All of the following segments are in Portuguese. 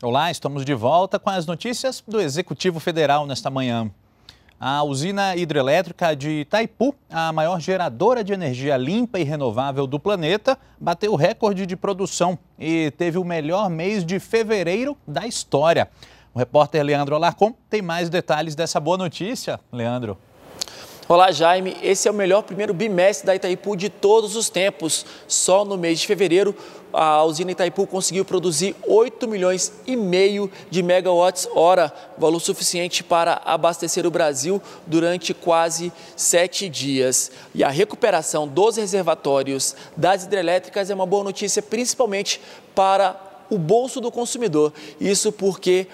Olá, estamos de volta com as notícias do Executivo Federal nesta manhã. A usina hidrelétrica de Itaipu, a maior geradora de energia limpa e renovável do planeta, bateu recorde de produção e teve o melhor mês de fevereiro da história. O repórter Leandro Alarcon tem mais detalhes dessa boa notícia. Leandro. Olá, Jaime. Esse é o melhor primeiro bimestre da Itaipu de todos os tempos. Só no mês de fevereiro, a usina Itaipu conseguiu produzir 8 milhões e meio de megawatts hora, valor suficiente para abastecer o Brasil durante quase sete dias. E a recuperação dos reservatórios das hidrelétricas é uma boa notícia, principalmente para o bolso do consumidor. Isso porque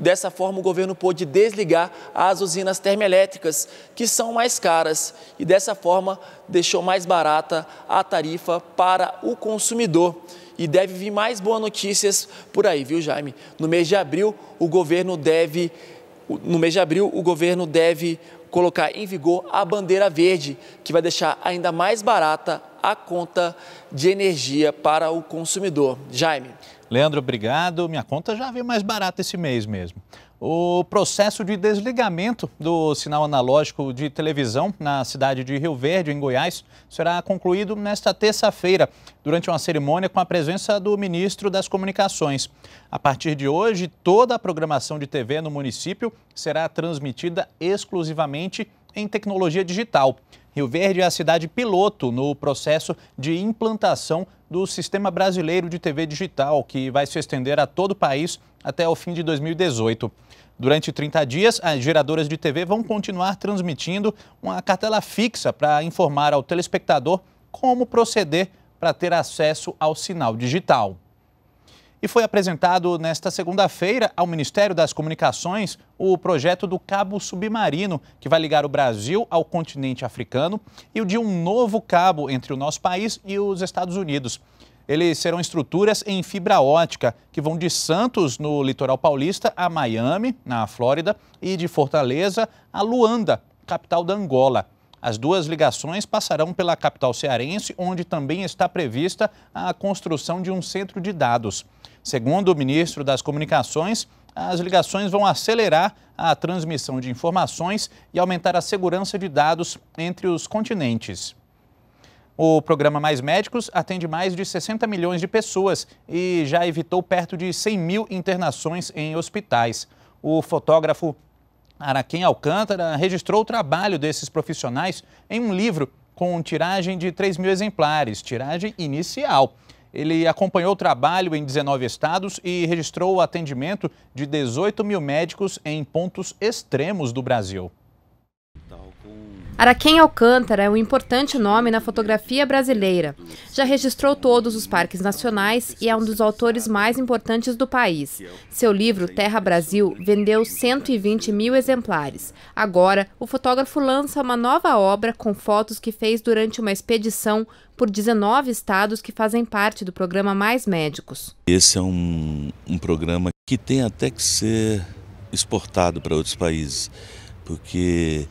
Dessa forma, o governo pôde desligar as usinas termoelétricas, que são mais caras, e dessa forma deixou mais barata a tarifa para o consumidor. E deve vir mais boas notícias por aí, viu, Jaime? No mês de abril, o governo deve. No mês de abril, o governo deve colocar em vigor a bandeira verde, que vai deixar ainda mais barata a conta de energia para o consumidor. Jaime. Leandro, obrigado. Minha conta já veio mais barata esse mês mesmo. O processo de desligamento do sinal analógico de televisão na cidade de Rio Verde, em Goiás, será concluído nesta terça-feira, durante uma cerimônia com a presença do ministro das Comunicações. A partir de hoje, toda a programação de TV no município será transmitida exclusivamente em tecnologia digital. Rio Verde é a cidade piloto no processo de implantação do Sistema Brasileiro de TV Digital, que vai se estender a todo o país até o fim de 2018. Durante 30 dias, as geradoras de TV vão continuar transmitindo uma cartela fixa para informar ao telespectador como proceder para ter acesso ao sinal digital e foi apresentado nesta segunda-feira ao Ministério das Comunicações o projeto do cabo submarino, que vai ligar o Brasil ao continente africano, e o de um novo cabo entre o nosso país e os Estados Unidos. Eles serão estruturas em fibra ótica que vão de Santos, no litoral paulista, a Miami, na Flórida, e de Fortaleza a Luanda, capital da Angola. As duas ligações passarão pela capital cearense, onde também está prevista a construção de um centro de dados. Segundo o ministro das Comunicações, as ligações vão acelerar a transmissão de informações e aumentar a segurança de dados entre os continentes. O programa Mais Médicos atende mais de 60 milhões de pessoas e já evitou perto de 100 mil internações em hospitais. O fotógrafo Araquém Alcântara registrou o trabalho desses profissionais em um livro com tiragem de 3 mil exemplares, tiragem inicial. Ele acompanhou o trabalho em 19 estados e registrou o atendimento de 18 mil médicos em pontos extremos do Brasil. Araquém Alcântara é um importante nome na fotografia brasileira. Já registrou todos os parques nacionais e é um dos autores mais importantes do país. Seu livro Terra Brasil vendeu 120 mil exemplares. Agora, o fotógrafo lança uma nova obra com fotos que fez durante uma expedição por 19 estados que fazem parte do programa Mais Médicos. Esse é um, um programa que tem até que ser exportado para outros países, porque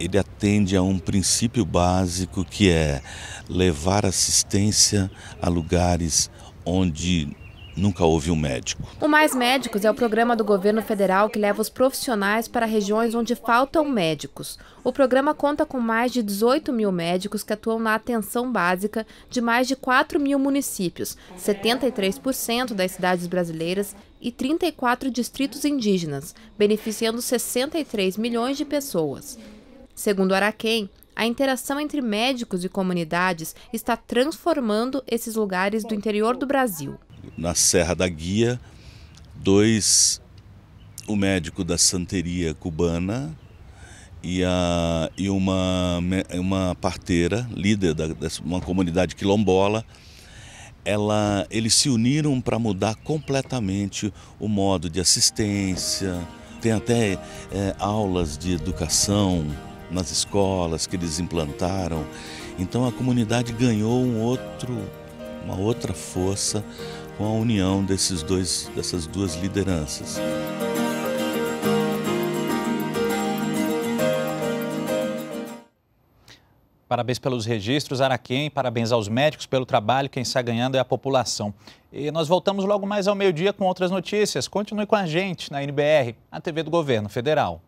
ele atende a um princípio básico que é levar assistência a lugares onde nunca houve um médico. O Mais Médicos é o programa do governo federal que leva os profissionais para regiões onde faltam médicos. O programa conta com mais de 18 mil médicos que atuam na atenção básica de mais de 4 mil municípios, 73% das cidades brasileiras e 34 distritos indígenas, beneficiando 63 milhões de pessoas. Segundo Araquém, a interação entre médicos e comunidades está transformando esses lugares do interior do Brasil. Na Serra da Guia, dois, o médico da santeria cubana e, a, e uma, uma parteira, líder da, uma comunidade quilombola, ela, eles se uniram para mudar completamente o modo de assistência. Tem até é, aulas de educação nas escolas que eles implantaram. Então a comunidade ganhou um outro, uma outra força com a união desses dois, dessas duas lideranças. Parabéns pelos registros, Araquém, parabéns aos médicos pelo trabalho, quem está ganhando é a população. E nós voltamos logo mais ao meio-dia com outras notícias. Continue com a gente na NBR, a TV do Governo Federal.